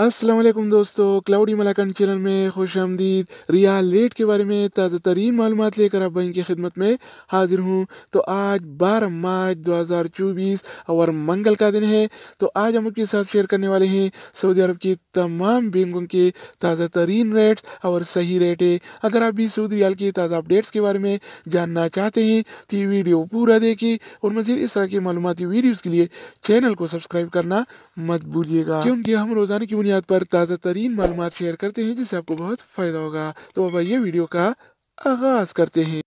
असलम दोस्तों cloudy मलाकन channel में खुश आमदीद रियाल रेट के बारे में ताज़ा तरीन मालूम लेकर आप इनकी खिदमत में हाजिर हूँ तो आज 12 मार्च 2024 और मंगल का दिन है तो आज हम आपके साथ शेयर करने वाले हैं सऊदी अरब की तमाम बैंकों के ताज़ा तरीन रेट्स और सही रेटें अगर आप भी सऊदी रियाल के ताज़ा अपडेट्स के बारे में जानना चाहते हैं तो ये वीडियो पूरा देखें और मजीद इस तरह की मालूमती वीडियोज़ के लिए चैनल को सब्सक्राइब करना मत भूलिएगा क्योंकि हम रोज़ाना की बुनियाद पर ताज़ा तरीन मालूम शेयर करते हैं जिससे आपको बहुत फ़ायदा होगा तो अब ये वीडियो का आगाज़ करते हैं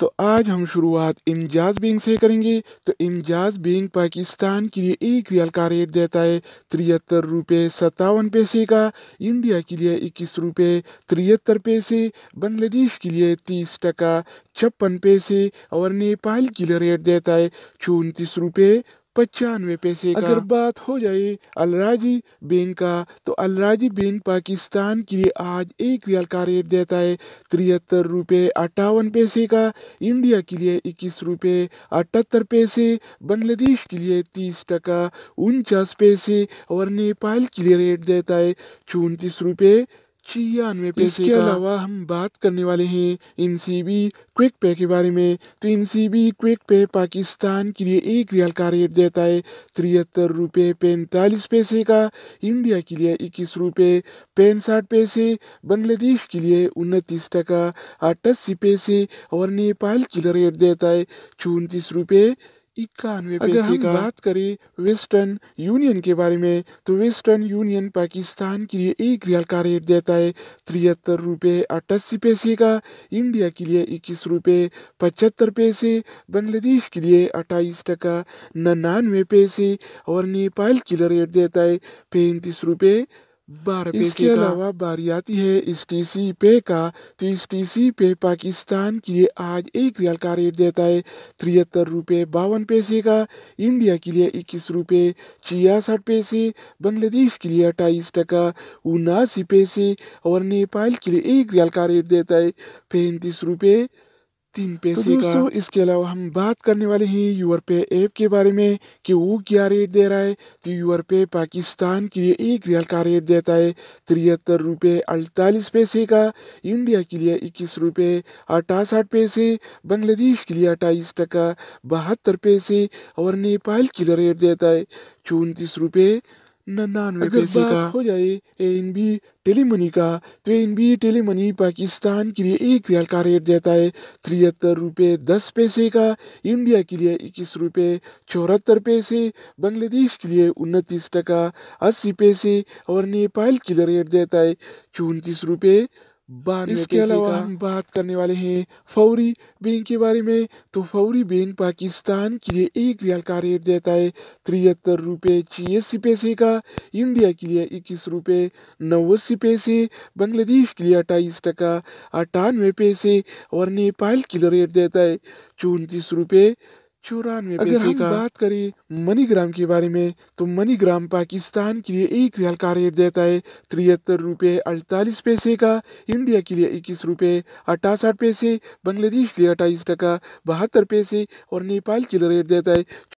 तो आज हम शुरुआत इमजाज बैंक से करेंगे तो इमजाज बैंक पाकिस्तान के लिए एक रियल का रेट देता है तिहत्तर रुपये सत्तावन पैसे का इंडिया के लिए इक्कीस रुपये तिहत्तर पैसे बांग्लादेश के लिए तीस टका छप्पन पैसे और नेपाल के लिए रेट देता है चौंतीस रुपये पचानवे पैसे अगर बात हो जाए अलराजी बैंक का तो अलराजी बैंक पाकिस्तान के लिए आज एक रियल का रेट देता है तिहत्तर रुपये अट्ठावन पैसे का इंडिया के लिए इक्कीस रुपये अठहत्तर पैसे बांग्लादेश के लिए तीस टका उनचास पैसे और नेपाल के लिए रेट देता है चौंतीस रुपये छियानवे पैसे इसके अलावा हम बात करने वाले हैं इन सी बी क्विक पे के बारे में तो इन सी बी क्विक पे पाकिस्तान के लिए एक रियल का रेट देता है तिहत्तर रुपये पैंतालीस पैसे का इंडिया के लिए इक्कीस रुपये पैंसठ पैसे बांग्लादेश के लिए उनतीस टका अट्ठासी पैसे और नेपाल के लिए रेट देता है चौंतीस रुपये इक्यानवे अगर हम का... बात करें वेस्टर्न यूनियन के बारे में तो वेस्टर्न यूनियन पाकिस्तान के लिए एक रियल का रेट देता है तिहत्तर रुपये अट्ठासी पैसे का इंडिया के लिए इक्कीस रुपये पचहत्तर पैसे बांग्लादेश के लिए अट्ठाईस टका ननानवे पैसे और नेपाल के लिए रेट देता है पैंतीस रुपये इसके अलावा बारियाती है एसटीसी पे का तो सी पे पाकिस्तान के लिए आज एक रियल का रेट देता है तिहत्तर रुपये बावन पैसे का इंडिया के लिए इक्कीस रुपये छियासठ पैसे बांग्लादेश के लिए अट्ठाईस टका उनासी पैसे और नेपाल के लिए एक रियल का रेट देता है पैंतीस रुपये तीन पैसे तो दोस्तों इसके अलावा हम बात करने वाले हैं यूर पे ऐप के बारे में कि वो क्या रेट दे रहा है तो यूर पे पाकिस्तान के लिए एक रियल का रेट देता है तिहत्तर रुपये अड़तालीस पैसे का इंडिया के लिए इक्कीस रुपये अठासठ पैसे बांग्लादेश के लिए अट्ठाईस टका बहत्तर पैसे और नेपाल के लिए रेट देता है चौंतीस रुपये नन्नानवे पैसे का हो जाए एन बी टेली मनी का तो N B tele money Pakistan के लिए एक रियाल का रेट देता है तिहत्तर रुपये दस पैसे का इंडिया के लिए इक्कीस रुपये चौहत्तर पैसे बांग्लादेश के लिए उनतीस टका अस्सी पैसे और नेपाल के लिए रेट देता है चौंतीस रुपये इसके अलावा हम बात करने वाले हैं फौरी बैंक के बारे में तो फौरी बैंक पाकिस्तान के लिए एक रियाल का रेट देता है तिहत्तर रुपये छियासी पैसे का इंडिया के लिए इक्कीस रुपये नवासी पैसे बांग्लादेश के लिए अट्ठाईस टका अट्ठानवे पैसे और नेपाल के लिए रेट देता है चौंतीस रुपये चौरानवे अगर हम का... बात करें मनीग्राम के बारे में तो मनीग्राम पाकिस्तान के लिए एक रियाल का रेट देता है तिहत्तर रुपये अड़तालीस पैसे का इंडिया के लिए इक्कीस रुपये अठासठ पैसे बांग्लादेश के लिए अट्ठाईस टका बहत्तर पैसे और नेपाल के लिए रेट देता है